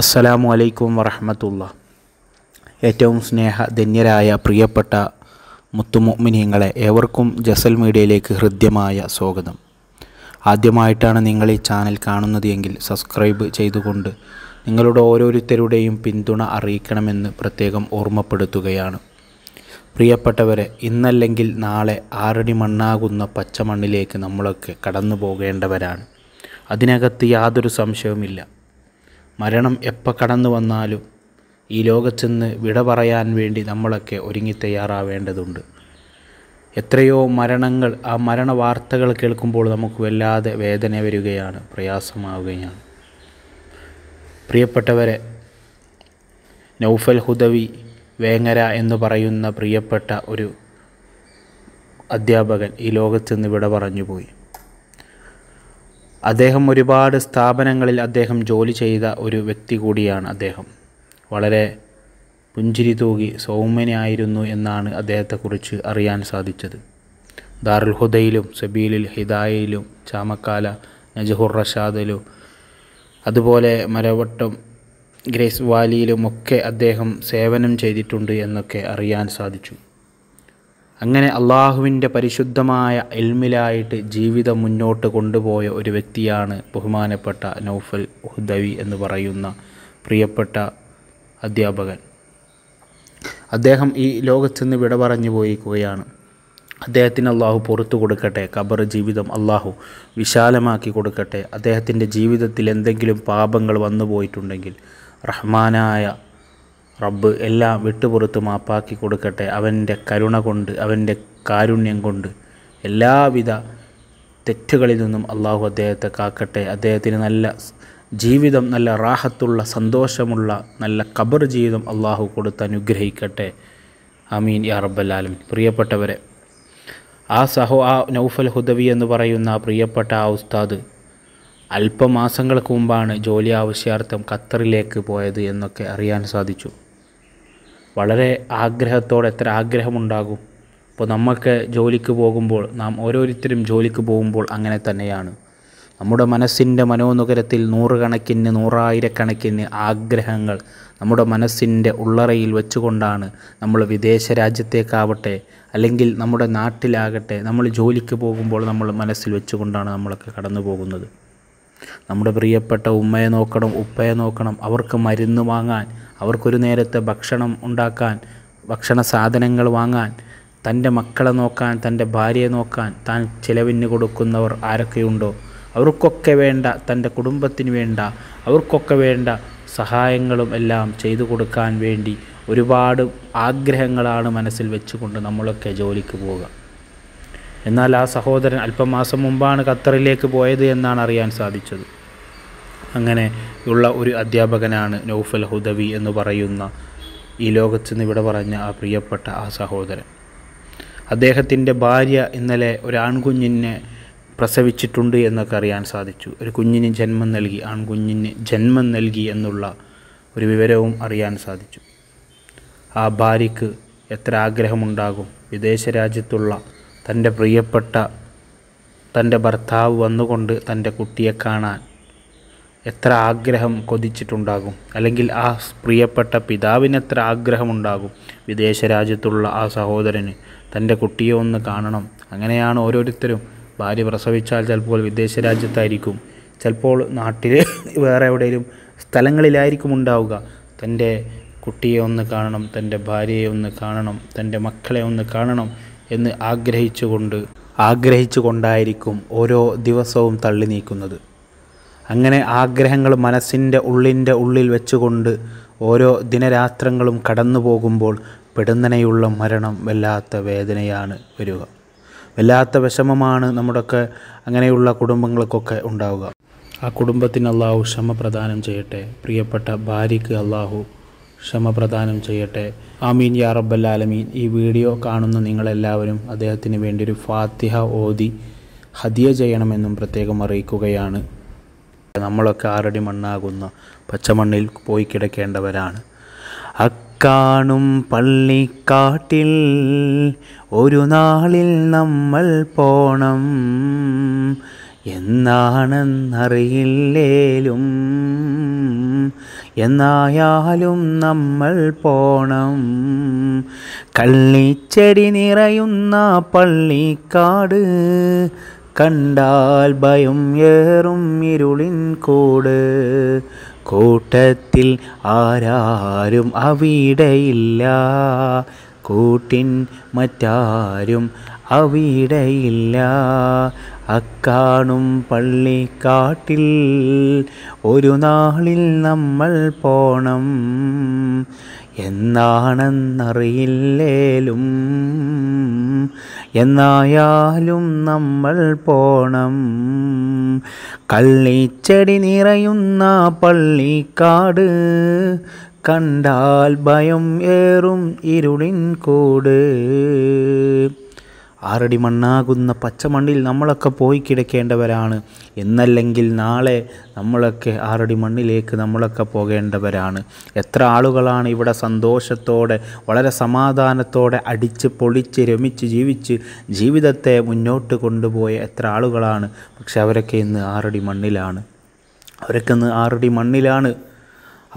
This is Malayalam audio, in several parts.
അസ്സലാമു അലൈക്കും വറഹമത്തുള്ള ഏറ്റവും സ്നേഹധന്യരായ പ്രിയപ്പെട്ട മുത്തുമൊമിനിയങ്ങളെ ഏവർക്കും ജസൽ മീഡിയയിലേക്ക് ഹൃദ്യമായ സ്വാഗതം ആദ്യമായിട്ടാണ് നിങ്ങൾ ഈ ചാനൽ കാണുന്നത് എങ്കിൽ സബ്സ്ക്രൈബ് ചെയ്തുകൊണ്ട് നിങ്ങളുടെ ഓരോരുത്തരുടെയും പിന്തുണ അറിയിക്കണമെന്ന് പ്രത്യേകം ഓർമ്മപ്പെടുത്തുകയാണ് പ്രിയപ്പെട്ടവരെ ഇന്നല്ലെങ്കിൽ നാളെ ആറടി മണ്ണാകുന്ന പച്ചമണ്ണിലേക്ക് നമ്മളൊക്കെ കടന്നു പോകേണ്ടവരാണ് അതിനകത്ത് യാതൊരു സംശയവുമില്ല മരണം എപ്പോൾ കടന്നു വന്നാലും ഈ ലോകത്തുനിന്ന് വിട പറയാൻ വേണ്ടി നമ്മളൊക്കെ ഒരുങ്ങി തയ്യാറാവേണ്ടതുണ്ട് എത്രയോ മരണങ്ങൾ ആ മരണ വാർത്തകൾ കേൾക്കുമ്പോൾ നമുക്ക് വല്ലാതെ വേദന വരികയാണ് പ്രയാസമാവുകയാണ് പ്രിയപ്പെട്ടവരെ നൗഫൽ ഹുദവി വേങ്ങര എന്ന് പറയുന്ന പ്രിയപ്പെട്ട ഒരു അധ്യാപകൻ ഈ ലോകത്തുനിന്ന് വിട പറഞ്ഞുപോയി അദ്ദേഹം ഒരുപാട് സ്ഥാപനങ്ങളിൽ അദ്ദേഹം ജോലി ചെയ്ത ഒരു വ്യക്തി കൂടിയാണ് അദ്ദേഹം വളരെ പുഞ്ചിരി തൂകി സൗമ്യനായിരുന്നു എന്നാണ് അദ്ദേഹത്തെക്കുറിച്ച് അറിയാൻ സാധിച്ചത് ദാറുൽ ഹുദയിലും സബീലിൽ ഹിദായയിലും ചാമക്കാല നജഹുർ റഷാദിലും അതുപോലെ മരവട്ടം ഗ്രേസ് വാലിയിലുമൊക്കെ അദ്ദേഹം സേവനം ചെയ്തിട്ടുണ്ട് എന്നൊക്കെ അറിയാൻ സാധിച്ചു അങ്ങനെ അള്ളാഹുവിൻ്റെ പരിശുദ്ധമായ എൽമിലായിട്ട് ജീവിതം മുന്നോട്ട് കൊണ്ടുപോയ ഒരു വ്യക്തിയാണ് ബഹുമാനപ്പെട്ട നൗഫൽ ഹുദവി എന്ന് പറയുന്ന പ്രിയപ്പെട്ട അധ്യാപകൻ അദ്ദേഹം ഈ ലോകത്ത് നിന്ന് വിട പറഞ്ഞു പോയിരിക്കുകയാണ് അദ്ദേഹത്തിന് അള്ളാഹു പുറത്തു കൊടുക്കട്ടെ ഖബർ ജീവിതം അള്ളാഹു വിശാലമാക്കി കൊടുക്കട്ടെ അദ്ദേഹത്തിൻ്റെ ജീവിതത്തിൽ എന്തെങ്കിലും പാപങ്ങൾ വന്നു പോയിട്ടുണ്ടെങ്കിൽ റഹ്മാനായ റബ്ബ് എല്ലാം വിട്ടുപുറത്ത് മാപ്പാക്കി കൊടുക്കട്ടെ അവൻ്റെ കരുണ കൊണ്ട് അവൻ്റെ കാരുണ്യം കൊണ്ട് എല്ലാവിധ തെറ്റുകളിൽ നിന്നും അള്ളാഹു അദ്ദേഹത്തെ കാക്കട്ടെ അദ്ദേഹത്തിന് നല്ല ജീവിതം നല്ല റാഹത്തുള്ള സന്തോഷമുള്ള നല്ല കബർ ജീവിതം അള്ളാഹു കൊടുത്ത് അനുഗ്രഹിക്കട്ടെ അമീൻ യാ റബ്ബല്ലാലും പ്രിയപ്പെട്ടവരെ ആ സഹോ ആ നൗഫൽ ഹുദവി എന്ന് പറയുന്ന പ്രിയപ്പെട്ട ആ ഉസ്താദ് അല്പമാസങ്ങൾക്ക് മുമ്പാണ് ജോലി ആവശ്യാർത്ഥം ഖത്തറിലേക്ക് പോയത് എന്നൊക്കെ അറിയാൻ സാധിച്ചു വളരെ ആഗ്രഹത്തോടെ എത്ര ആഗ്രഹമുണ്ടാകും അപ്പോൾ നമുക്ക് ജോലിക്ക് പോകുമ്പോൾ നാം ഓരോരുത്തരും ജോലിക്ക് പോകുമ്പോൾ അങ്ങനെ തന്നെയാണ് നമ്മുടെ മനസ്സിൻ്റെ മനോനുകരത്തിൽ നൂറുകണക്കിന് നൂറായിരക്കണക്കിന് ആഗ്രഹങ്ങൾ നമ്മുടെ മനസ്സിൻ്റെ ഉള്ളറയിൽ വെച്ചുകൊണ്ടാണ് നമ്മൾ വിദേശ രാജ്യത്തേക്കാവട്ടെ അല്ലെങ്കിൽ നമ്മുടെ നാട്ടിലാകട്ടെ നമ്മൾ ജോലിക്ക് പോകുമ്പോൾ നമ്മൾ മനസ്സിൽ വെച്ചുകൊണ്ടാണ് നമ്മളൊക്കെ കടന്നു പോകുന്നത് നമ്മുടെ പ്രിയപ്പെട്ട ഉമ്മയെ നോക്കണം ഉപ്പയെ നോക്കണം അവർക്ക് മരുന്ന് വാങ്ങാൻ അവർക്കൊരു നേരത്തെ ഭക്ഷണം ഉണ്ടാക്കാൻ ഭക്ഷണ സാധനങ്ങൾ വാങ്ങാൻ തൻ്റെ മക്കളെ നോക്കാൻ തൻ്റെ ഭാര്യയെ നോക്കാൻ താൻ ചിലവിന് കൊടുക്കുന്നവർ ആരൊക്കെയുണ്ടോ അവർക്കൊക്കെ വേണ്ട തൻ്റെ കുടുംബത്തിന് വേണ്ട അവർക്കൊക്കെ വേണ്ട സഹായങ്ങളും എല്ലാം ചെയ്തു കൊടുക്കാൻ വേണ്ടി ഒരുപാട് ആഗ്രഹങ്ങളാണ് മനസ്സിൽ വെച്ചുകൊണ്ട് നമ്മളൊക്കെ ജോലിക്ക് പോവുക എന്നാൽ ആ സഹോദരൻ അല്പമാസം മുമ്പാണ് ഖത്തറിലേക്ക് പോയത് എന്നാണ് അറിയാൻ സാധിച്ചത് അങ്ങനെ ഉള്ള ഒരു അധ്യാപകനാണ് നൗഫൽ ഹുദവി എന്ന് പറയുന്ന ഈ നിന്ന് ഇവിടെ പറഞ്ഞ ആ പ്രിയപ്പെട്ട ആ സഹോദരൻ അദ്ദേഹത്തിൻ്റെ ഭാര്യ ഇന്നലെ ഒരു ആൺകുഞ്ഞിനെ പ്രസവിച്ചിട്ടുണ്ട് എന്നൊക്കെ അറിയാൻ സാധിച്ചു ഒരു കുഞ്ഞിന് ജന്മം നൽകി ആൺകുഞ്ഞിന് ജന്മം നൽകി എന്നുള്ള ഒരു വിവരവും അറിയാൻ സാധിച്ചു ആ ഭാര്യയ്ക്ക് എത്ര ആഗ്രഹമുണ്ടാകും വിദേശ രാജ്യത്തുള്ള തൻ്റെ പ്രിയപ്പെട്ട തൻ്റെ ഭർത്താവ് വന്നുകൊണ്ട് തൻ്റെ കുട്ടിയെ കാണാൻ എത്ര ആഗ്രഹം കൊതിച്ചിട്ടുണ്ടാകും അല്ലെങ്കിൽ ആ പ്രിയപ്പെട്ട പിതാവിന് എത്ര ആഗ്രഹമുണ്ടാകും വിദേശ രാജ്യത്തുള്ള ആ സഹോദരന് തൻ്റെ കുട്ടിയെ ഒന്ന് കാണണം അങ്ങനെയാണ് ഓരോരുത്തരും ഭാര്യ പ്രസവിച്ചാൽ ചിലപ്പോൾ വിദേശ രാജ്യത്തായിരിക്കും ചിലപ്പോൾ നാട്ടിൽ വേറെ എവിടെയും സ്ഥലങ്ങളിലായിരിക്കും ഉണ്ടാവുക തൻ്റെ കുട്ടിയെ ഒന്ന് കാണണം തൻ്റെ ഭാര്യയെ ഒന്ന് കാണണം തൻ്റെ മക്കളെ ഒന്ന് കാണണം എന്ന് ആഗ്രഹിച്ചുകൊണ്ട് ആഗ്രഹിച്ചുകൊണ്ടായിരിക്കും ഓരോ ദിവസവും തള്ളി നീക്കുന്നത് അങ്ങനെ ആഗ്രഹങ്ങൾ മനസ്സിൻ്റെ ഉള്ളിൻ്റെ ഉള്ളിൽ വെച്ചുകൊണ്ട് ഓരോ ദിനരാത്രങ്ങളും കടന്നു പോകുമ്പോൾ പെടുന്നനെയുള്ള മരണം വല്ലാത്ത വേദനയാണ് വരിക വല്ലാത്ത വിഷമമാണ് നമ്മുടെയൊക്കെ അങ്ങനെയുള്ള കുടുംബങ്ങൾക്കൊക്കെ ഉണ്ടാവുക ആ കുടുംബത്തിന് അള്ളാഹു ക്ഷമ പ്രദാനം ചെയ്യട്ടെ പ്രിയപ്പെട്ട ഭാര്യയ്ക്ക് അള്ളാഹു ക്ഷമ പ്രദാനം ചെയ്യട്ടെ ആമീൻ യാ റബ്ബൽ ആലമീൻ ഈ വീഡിയോ കാണുന്ന നിങ്ങളെല്ലാവരും അദ്ദേഹത്തിന് വേണ്ടി ഒരു ഫാത്തിഹ ഓതി ഹദിയ ചെയ്യണമെന്നും പ്രത്യേകം അറിയിക്കുകയാണ് നമ്മളൊക്കെ ആറടി മണ്ണാകുന്ന പച്ചമണ്ണിൽ പോയി കിടക്കേണ്ടവരാണ് അക്കാണും പള്ളിക്കാട്ടിൽ ഒരു നാളിൽ നമ്മൾ പോണം എന്നാണെന്നറിയില്ലേലും എന്നായാലും നമ്മൾ പോണം കള്ളിച്ചെടി നിറയുന്ന പള്ളിക്കാട് കണ്ടാൽ ഭയം ഏറും ഇരുളിൻ കൂട് കൂട്ടത്തിൽ ആരാരും അവിടെയില്ല കൂട്ടിൻ മറ്റാരും അവിടെയില്ല അക്കാണും പള്ളിക്കാട്ടിൽ ഒരു നാളിൽ നമ്മൾ പോണം എന്നാണെന്നറിയില്ലേലും എന്നായാലും നമ്മൾ പോണം കള്ളിച്ചെടി നിറയുന്ന പള്ളിക്കാട് കണ്ടാൽ ഭയം ഏറും ഇരുളിൻ കൂട് ആറടി മണ്ണാകുന്ന പച്ചമണ്ണിൽ നമ്മളൊക്കെ പോയി കിടക്കേണ്ടവരാണ് എന്നല്ലെങ്കിൽ നാളെ നമ്മളൊക്കെ ആറടി മണ്ണിലേക്ക് നമ്മളൊക്കെ പോകേണ്ടവരാണ് എത്ര ആളുകളാണ് ഇവിടെ സന്തോഷത്തോടെ വളരെ സമാധാനത്തോടെ അടിച്ച് പൊളിച്ച് രമിച്ച് ജീവിച്ച് ജീവിതത്തെ മുന്നോട്ട് കൊണ്ടുപോയ എത്ര ആളുകളാണ് പക്ഷെ അവരൊക്കെ ഇന്ന് ആറടി മണ്ണിലാണ് അവരൊക്കെ ഇന്ന് ആറടി മണ്ണിലാണ്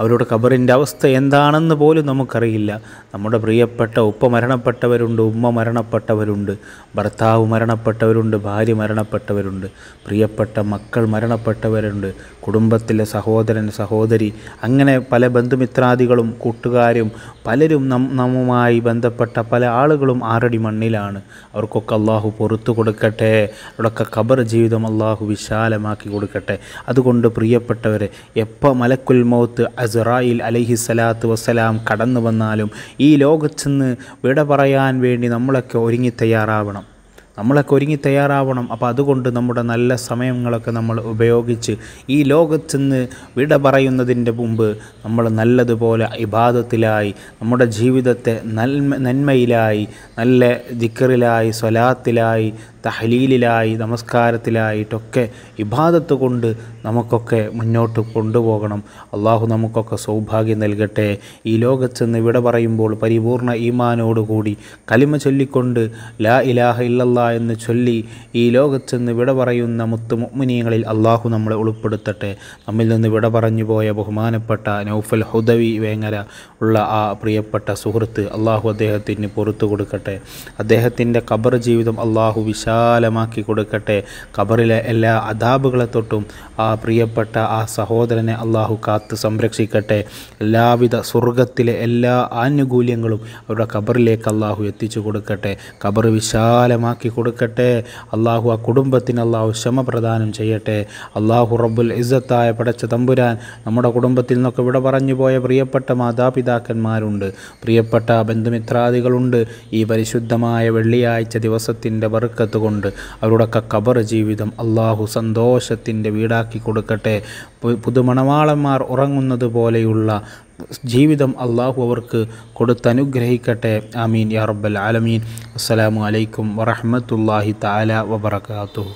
അവരുടെ ഖബറിൻ്റെ അവസ്ഥ എന്താണെന്ന് പോലും നമുക്കറിയില്ല നമ്മുടെ പ്രിയപ്പെട്ട ഉപ്പ മരണപ്പെട്ടവരുണ്ട് ഉമ്മ മരണപ്പെട്ടവരുണ്ട് ഭർത്താവ് മരണപ്പെട്ടവരുണ്ട് ഭാര്യ മരണപ്പെട്ടവരുണ്ട് പ്രിയപ്പെട്ട മക്കൾ മരണപ്പെട്ടവരുണ്ട് കുടുംബത്തിലെ സഹോദരൻ സഹോദരി അങ്ങനെ പല ബന്ധുമിത്രാദികളും കൂട്ടുകാരും പലരും നമ്മുമായി ബന്ധപ്പെട്ട പല ആളുകളും ആറടി മണ്ണിലാണ് അവർക്കൊക്കെ അള്ളാഹു പുറത്തു കൊടുക്കട്ടെ അവരുടെ ഖബർ ജീവിതം അള്ളാഹു വിശാലമാക്കി കൊടുക്കട്ടെ അതുകൊണ്ട് പ്രിയപ്പെട്ടവരെ എപ്പോൾ മലക്കുൽ മൗത്ത് അസറായിൽ അലഹി സ്വലാത്തു വസ്സലാം കടന്നു വന്നാലും ഈ ലോകത്തുനിന്ന് വിട പറയാൻ വേണ്ടി നമ്മളൊക്കെ ഒരുങ്ങി തയ്യാറാവണം നമ്മളൊക്കെ ഒരുങ്ങി തയ്യാറാവണം അപ്പോൾ അതുകൊണ്ട് നമ്മുടെ നല്ല സമയങ്ങളൊക്കെ നമ്മൾ ഉപയോഗിച്ച് ഈ ലോകത്ത് നിന്ന് വിട പറയുന്നതിൻ്റെ മുമ്പ് നമ്മൾ നല്ലതുപോലെ ഇബാദത്തിലായി നമ്മുടെ ജീവിതത്തെ നന്മ നന്മയിലായി നല്ല ദിക്കറിലായി സ്വലാത്തിലായി തഹലീലിലായി നമസ്കാരത്തിലായിട്ടൊക്കെ ഇബാദത്ത് കൊണ്ട് നമുക്കൊക്കെ മുന്നോട്ട് കൊണ്ടുപോകണം അള്ളാഹു നമുക്കൊക്കെ സൗഭാഗ്യം നൽകട്ടെ ഈ നിന്ന് വിട പറയുമ്പോൾ പരിപൂർണ ഈമാനോടുകൂടി കലിമ ചൊല്ലിക്കൊണ്ട് ലാ ഇലാഹ ഇല്ലാ എന്ന് ചൊല്ലി ഈ ലോകത്ത് നിന്ന് വിട പറയുന്ന മുത്തു മുഗ്മിനിയങ്ങളിൽ അള്ളാഹു നമ്മളെ ഉൾപ്പെടുത്തട്ടെ നമ്മിൽ നിന്ന് വിട പറഞ്ഞു പോയ ബഹുമാനപ്പെട്ട നൗഫൽ ഹുദവി വേങ്ങര ഉള്ള ആ പ്രിയപ്പെട്ട സുഹൃത്ത് അള്ളാഹു അദ്ദേഹത്തിന് പുറത്തു കൊടുക്കട്ടെ അദ്ദേഹത്തിൻ്റെ കബർ ജീവിതം അള്ളാഹു വിശാലമാക്കി കൊടുക്കട്ടെ കബറിലെ എല്ലാ അതാബുകളെ തൊട്ടും ആ പ്രിയപ്പെട്ട ആ സഹോദരനെ അള്ളാഹു കാത്ത് സംരക്ഷിക്കട്ടെ എല്ലാവിധ സ്വർഗത്തിലെ എല്ലാ ആനുകൂല്യങ്ങളും അവരുടെ കബറിലേക്ക് അള്ളാഹു എത്തിച്ചു കൊടുക്കട്ടെ കബർ വിശാലമാക്കി കൊടുക്കട്ടെ അള്ളാഹു ആ കുടുംബത്തിന് അള്ളാഹു ക്ഷമ പ്രദാനം ചെയ്യട്ടെ അള്ളാഹു റബ്ബുൽ ഇസ്സത്തായ പടച്ച തമ്പുരാൻ നമ്മുടെ കുടുംബത്തിൽ നിന്നൊക്കെ ഇവിടെ പറഞ്ഞു പോയ പ്രിയപ്പെട്ട മാതാപിതാക്കന്മാരുണ്ട് പ്രിയപ്പെട്ട ബന്ധുമിത്രാദികളുണ്ട് ഈ പരിശുദ്ധമായ വെള്ളിയാഴ്ച ദിവസത്തിൻ്റെ വറുക്കത്ത് കൊണ്ട് അവരുടെയൊക്കെ കബർ ജീവിതം അള്ളാഹു സന്തോഷത്തിൻ്റെ വീടാക്കി കൊടുക്കട്ടെ പുതുമണവാളന്മാർ ഉറങ്ങുന്നത് പോലെയുള്ള ജീവിതം അള്ളാഹു അവർക്ക് കൊടുത്തനുഗ്രഹിക്കട്ടെ ആമീൻ യാ റബ്ബൽ ആലമീൻ അസ്സലാമു അലൈക്കും വറഹമത്തല്ലാഹി താല വബർക്കാത്തു